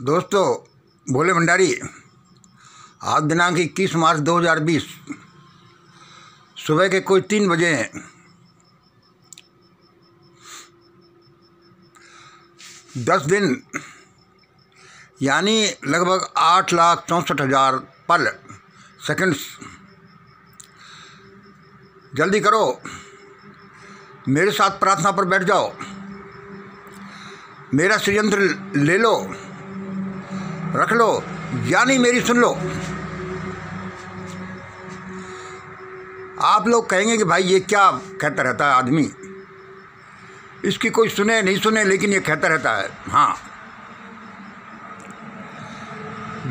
दोस्तों भोले भंडारी आज दिनांक इक्कीस मार्च 2020 सुबह के कोई तीन बजे हैं दस दिन यानी लगभग आठ लाख चौंसठ हज़ार पल सेकंड्स जल्दी करो मेरे साथ प्रार्थना पर बैठ जाओ मेरा षडयंत्र ले लो रख लो यानी मेरी सुन लो आप लोग कहेंगे कि भाई ये क्या कहता रहता है आदमी इसकी कोई सुने नहीं सुने लेकिन ये कहता रहता है हाँ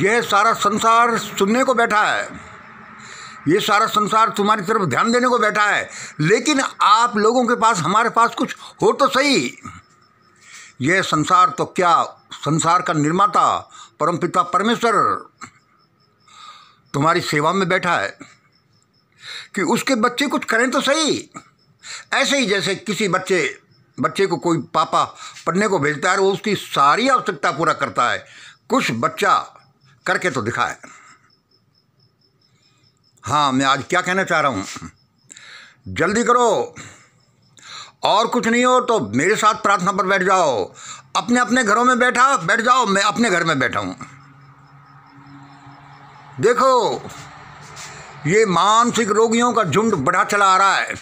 यह सारा संसार सुनने को बैठा है ये सारा संसार तुम्हारी तरफ ध्यान देने को बैठा है लेकिन आप लोगों के पास हमारे पास कुछ हो तो सही यह संसार तो क्या संसार का निर्माता परम पिता परमेश्वर तुम्हारी सेवा में बैठा है कि उसके बच्चे कुछ करें तो सही ऐसे ही जैसे किसी बच्चे बच्चे को कोई पापा पढ़ने को भेजता है वो उसकी सारी आवश्यकता पूरा करता है कुछ बच्चा करके तो दिखाए हाँ मैं आज क्या कहना चाह रहा हूँ जल्दी करो और कुछ नहीं हो तो मेरे साथ प्रार्थना पर बैठ जाओ अपने अपने घरों में बैठा बैठ जाओ मैं अपने घर में बैठा हूँ देखो ये मानसिक रोगियों का झुंड बढ़ा चला आ रहा है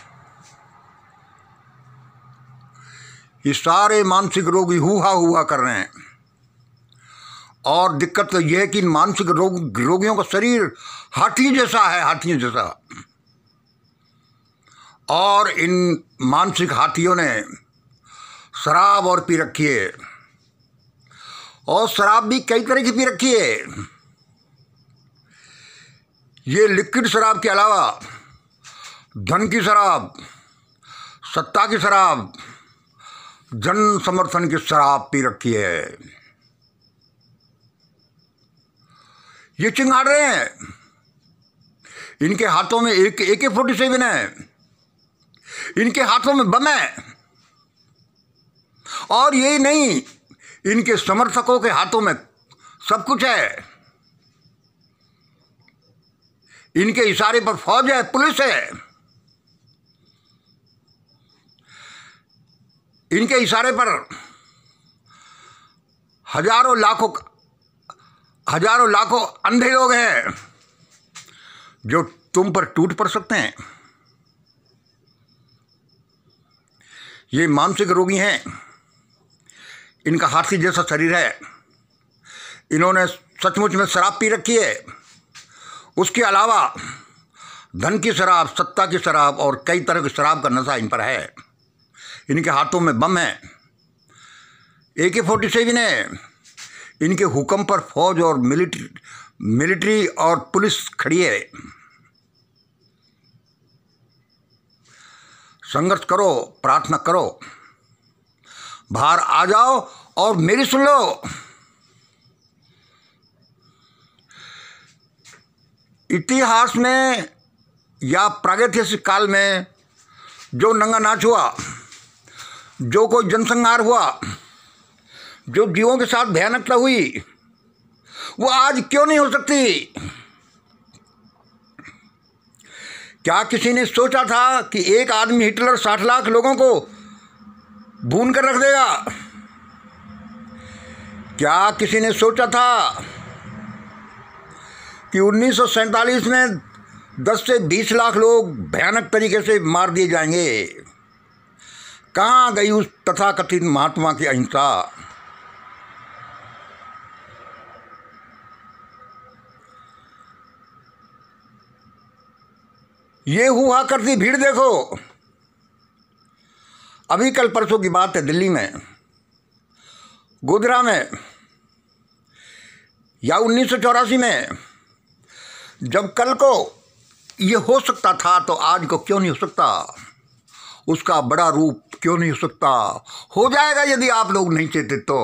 ये सारे मानसिक रोगी हुआ हुआ कर रहे हैं और दिक्कत तो यह है कि मानसिक रोग रोगियों का शरीर हाथी जैसा है हाथी जैसा और इन मानसिक हाथियों ने शराब और पी रखी है और शराब भी कई तरह की पी रखी है ये लिक्विड शराब के अलावा धन की शराब सत्ता की शराब जन समर्थन की शराब पी रखी है ये चिंगाड़ रहे हैं इनके हाथों में एक एक फोर्टी सेवन है इनके हाथों में बम है और यही नहीं इनके समर्थकों के हाथों में सब कुछ है इनके इशारे पर फौज है पुलिस है इनके इशारे पर हजारों लाखों हजारों लाखों अंधे लोग हैं जो तुम पर टूट पड़ सकते हैं ये मानसिक रोगी हैं इनका हाथी जैसा शरीर है इन्होंने सचमुच में शराब पी रखी है उसके अलावा धन की शराब सत्ता की शराब और कई तरह की शराब का नशा इन पर है इनके हाथों में बम है ए के फोर्टी सेवन है इनके हुक्म पर फौज और मिलिट्री मिलिट्री और पुलिस खड़ी है संघर्ष करो प्रार्थना करो बाहर आ जाओ और मेरी सुन लो इतिहास में या प्रागैतिहासिक काल में जो नंगा नाच हुआ जो कोई जनसंहार हुआ जो जीवों के साथ भयानकता हुई वो आज क्यों नहीं हो सकती क्या किसी ने सोचा था कि एक आदमी हिटलर साठ लाख लोगों को भून कर रख देगा क्या किसी ने सोचा था कि उन्नीस में 10 से 20 लाख लोग भयानक तरीके से मार दिए जाएंगे कहाँ गई उस तथाकथित महात्मा की अहिंसा ये हुआ करती भीड़ देखो अभी कल परसों की बात है दिल्ली में गोधरा में या उन्नीस में जब कल को ये हो सकता था तो आज को क्यों नहीं हो सकता उसका बड़ा रूप क्यों नहीं हो सकता हो जाएगा यदि आप लोग नहीं चेते तो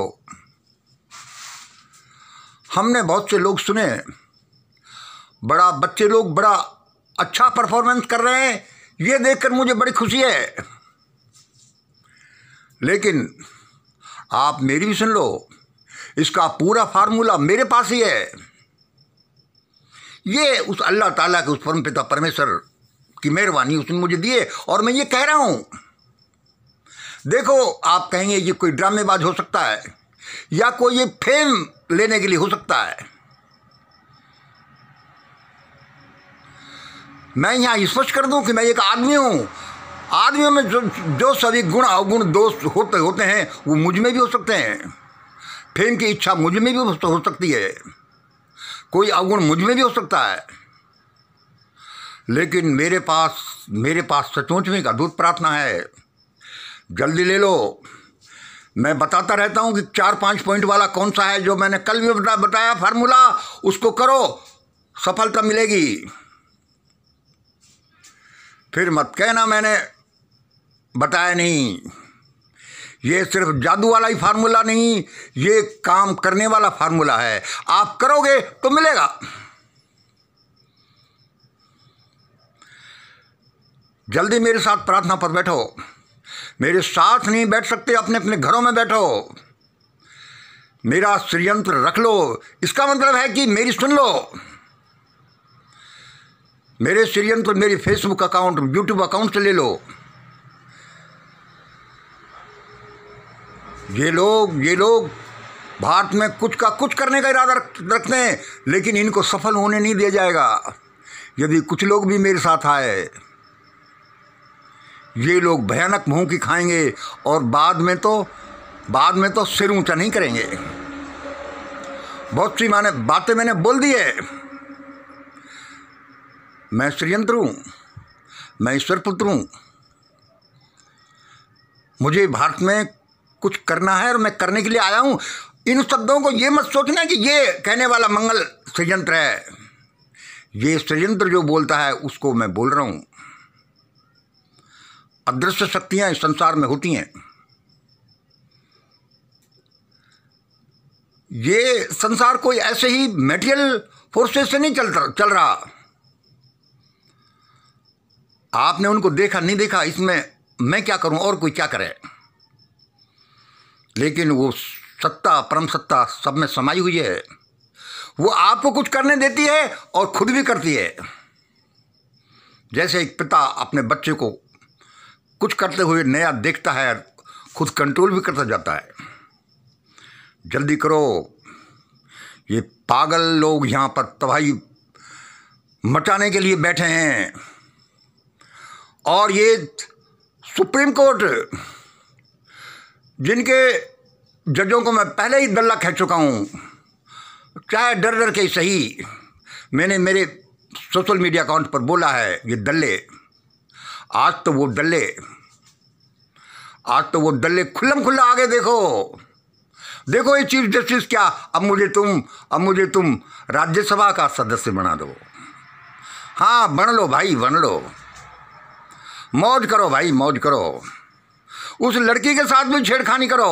हमने बहुत से लोग सुने बड़ा बच्चे लोग बड़ा अच्छा परफॉर्मेंस कर रहे हैं ये देखकर मुझे बड़ी खुशी है लेकिन आप मेरी भी सुन लो इसका पूरा फार्मूला मेरे पास ही है ये उस अल्लाह ताला के उस परम पिता परमेश्वर की मेहरबानी उसने मुझे दिए और मैं ये कह रहा हूं देखो आप कहेंगे ये कोई ड्रामेबाज हो सकता है या कोई ये फेम लेने के लिए हो सकता है मैं यहाँ स्पष्ट कर दूँ कि मैं एक आदमी हूँ आदमियों में जो जो सभी गुण अवगुण दोष होते होते हैं वो मुझ में भी हो सकते हैं फेम की इच्छा मुझ में भी हो सकती है कोई अवगुण मुझ में भी हो सकता है लेकिन मेरे पास मेरे पास सचमुच में एक अद्भुत प्रार्थना है जल्दी ले लो मैं बताता रहता हूँ कि चार पाँच पॉइंट वाला कौन सा है जो मैंने कल भी बताया फार्मूला उसको करो सफलता मिलेगी फिर मत कहना मैंने बताया नहीं ये सिर्फ जादू वाला ही फार्मूला नहीं ये काम करने वाला फार्मूला है आप करोगे तो मिलेगा जल्दी मेरे साथ प्रार्थना पर बैठो मेरे साथ नहीं बैठ सकते अपने अपने घरों में बैठो मेरा षडयंत्र रख लो इसका मतलब है कि मेरी सुन लो मेरे सीरियन को मेरी फेसबुक अकाउंट यूट्यूब अकाउंट से ले लो ये लोग ये लोग भारत में कुछ का कुछ करने का इरादा रखते हैं लेकिन इनको सफल होने नहीं दिया जाएगा यदि कुछ लोग भी मेरे साथ आए ये लोग भयानक मुँह की खाएंगे और बाद में तो बाद में तो सिर ऊंचा नहीं करेंगे बहुत सी माने बातें मैंने बोल दी है मैं षडयंत्र हूँ मैं ईश्वर पुत्र हूँ मुझे भारत में कुछ करना है और मैं करने के लिए आया हूँ इन शब्दों को ये मत सोचना कि ये कहने वाला मंगल षडयंत्र है ये षडयंत्र जो बोलता है उसको मैं बोल रहा हूँ अदृश्य शक्तियाँ इस संसार में होती हैं ये संसार कोई ऐसे ही मेटेरियल फोर्सेस से नहीं चल चल रहा आपने उनको देखा नहीं देखा इसमें मैं क्या करूं और कोई क्या करे लेकिन वो सत्ता परम सत्ता सब में समाई हुई है वो आपको कुछ करने देती है और खुद भी करती है जैसे एक पिता अपने बच्चे को कुछ करते हुए नया देखता है खुद कंट्रोल भी करता जाता है जल्दी करो ये पागल लोग यहाँ पर तबाही मचाने के लिए बैठे हैं और ये सुप्रीम कोर्ट जिनके जजों को मैं पहले ही दल्ला कह चुका हूँ चाहे डर डर के सही मैंने मेरे सोशल मीडिया अकाउंट पर बोला है ये दल्ले आज तो वो डल्ले आज तो वो डल्ले खुल्लम खुल्ला आगे देखो देखो ये चीफ जस्टिस क्या अब मुझे तुम अब मुझे तुम राज्यसभा का सदस्य बना दो हाँ बन लो भाई बन लो मौज करो भाई मौज करो उस लड़की के साथ भी छेड़खानी करो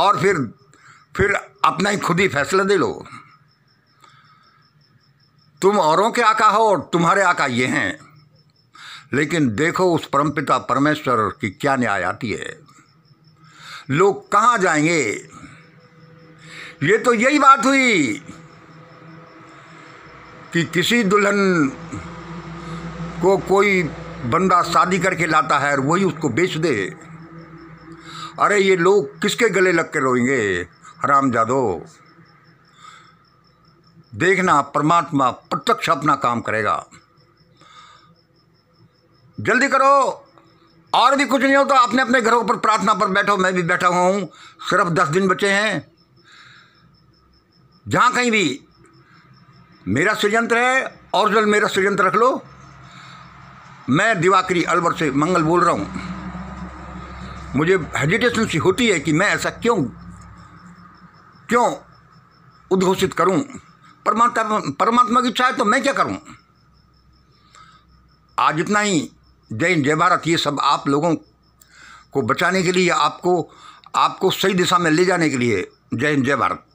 और फिर फिर अपना ही खुद ही फैसला दे लो तुम औरों के आका हो और तुम्हारे आका ये हैं लेकिन देखो उस परमपिता परमेश्वर की क्या न्याय आती है लोग कहाँ जाएंगे ये तो यही बात हुई कि किसी दुल्हन को कोई बंदा शादी करके लाता है और वही उसको बेच दे अरे ये लोग किसके गले लग के रोएंगे हराम जादो देखना परमात्मा प्रत्यक्ष अपना काम करेगा जल्दी करो और भी कुछ नहीं हो तो अपने अपने घरों पर प्रार्थना पर बैठो मैं भी बैठा हुआ हूँ सिर्फ दस दिन बचे हैं जहाँ कहीं भी मेरा षडयंत्र है और जल मेरा षडयंत्र रख लो मैं दिवाकरी अलवर से मंगल बोल रहा हूँ मुझे हेजिटेशन सी होती है कि मैं ऐसा क्यों क्यों उद्घोषित करूँ परमात्मा परमात्मा की इच्छा है तो मैं क्या करूँ आज इतना ही जय हिंद जय भारत ये सब आप लोगों को बचाने के लिए आपको आपको सही दिशा में ले जाने के लिए जय हिंद जय भारत